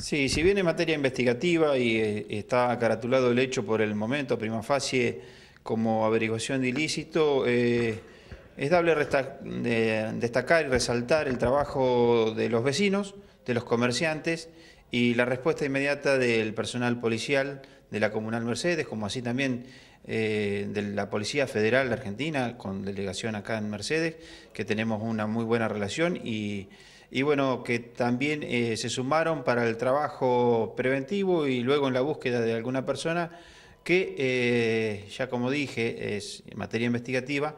Sí, si bien es materia investigativa y eh, está caratulado el hecho por el momento, prima facie, como averiguación de ilícito, eh, es dable destacar y resaltar el trabajo de los vecinos, de los comerciantes y la respuesta inmediata del personal policial de la Comunal Mercedes, como así también eh, de la Policía Federal Argentina, con delegación acá en Mercedes, que tenemos una muy buena relación y y bueno, que también eh, se sumaron para el trabajo preventivo y luego en la búsqueda de alguna persona que, eh, ya como dije, es materia investigativa,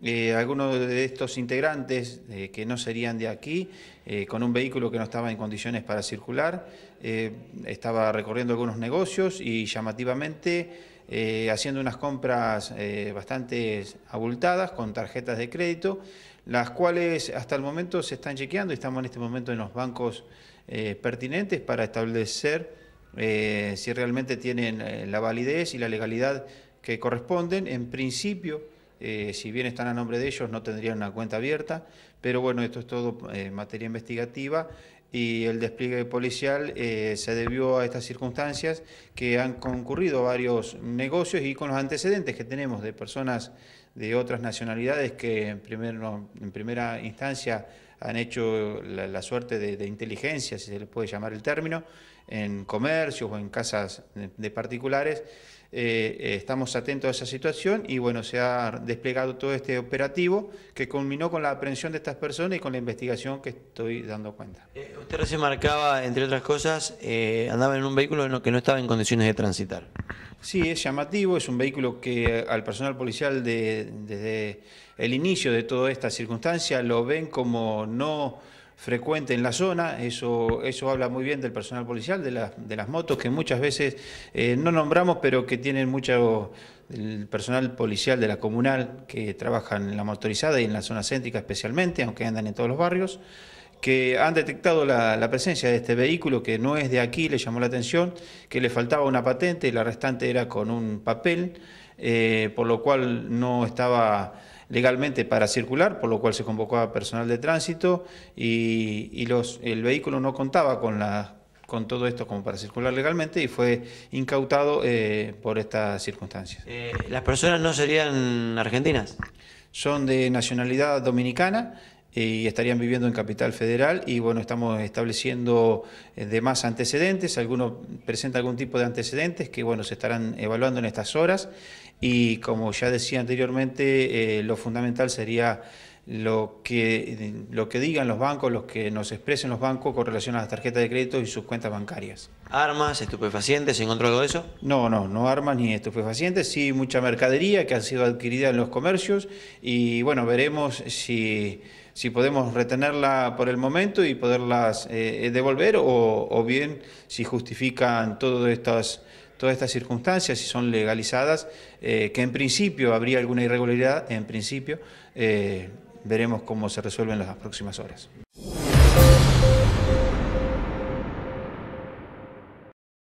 eh, algunos de estos integrantes eh, que no serían de aquí, eh, con un vehículo que no estaba en condiciones para circular, estaba recorriendo algunos negocios y llamativamente haciendo unas compras bastante abultadas con tarjetas de crédito, las cuales hasta el momento se están chequeando y estamos en este momento en los bancos pertinentes para establecer si realmente tienen la validez y la legalidad que corresponden. En principio, eh, si bien están a nombre de ellos, no tendrían una cuenta abierta, pero bueno, esto es todo eh, materia investigativa y el despliegue policial eh, se debió a estas circunstancias que han concurrido varios negocios y con los antecedentes que tenemos de personas de otras nacionalidades que en, primera instancia han hecho la, suerte de, inteligencia, si se le puede llamar el término, en comercios o en casas de particulares eh, eh, estamos atentos a esa situación y bueno, se ha desplegado todo este operativo que culminó con la aprehensión de estas personas y con la investigación que estoy dando cuenta. Eh, usted recién marcaba, entre otras cosas, andaba en un vehículo que no estaba en condiciones de transitar. Sí, es llamativo, es un vehículo que al personal policial de, desde el inicio de toda esta circunstancia lo ven como no frecuente en la zona, eso, eso habla muy bien del personal policial, de, de las motos que muchas veces eh, no nombramos, pero que tienen mucho el personal policial de la comunal que trabajan en la motorizada y en la zona céntrica especialmente, aunque andan en todos los barrios que han detectado la, presencia de este vehículo que no es de aquí, le llamó la atención, que le faltaba una patente, y la restante era con un papel, eh, por lo cual no estaba legalmente para circular, por lo cual se convocó a personal de tránsito y, los, el vehículo no contaba con con todo esto como para circular legalmente y fue incautado eh, por estas circunstancias. Eh, ¿Las personas no serían argentinas? Son de nacionalidad dominicana y estarían viviendo en Capital Federal y bueno, estamos estableciendo eh, demás antecedentes, algunos presenta algún tipo de antecedentes que bueno, se estarán evaluando en estas horas y como ya decía anteriormente, eh, lo fundamental sería lo que, lo que digan los bancos, lo que nos expresen los bancos con relación a las tarjetas de crédito y sus cuentas bancarias. ¿Armas, estupefacientes? ¿Se encontró algo de eso? No, no, no armas ni estupefacientes, sí mucha mercadería que ha sido adquirida en los comercios y bueno, veremos si, podemos retenerla por el momento y poderlas eh, devolver o, bien si justifican todas estas todas estas circunstancias, si son legalizadas, eh, que en principio habría alguna irregularidad, en principio, eh, veremos cómo se resuelven las próximas horas.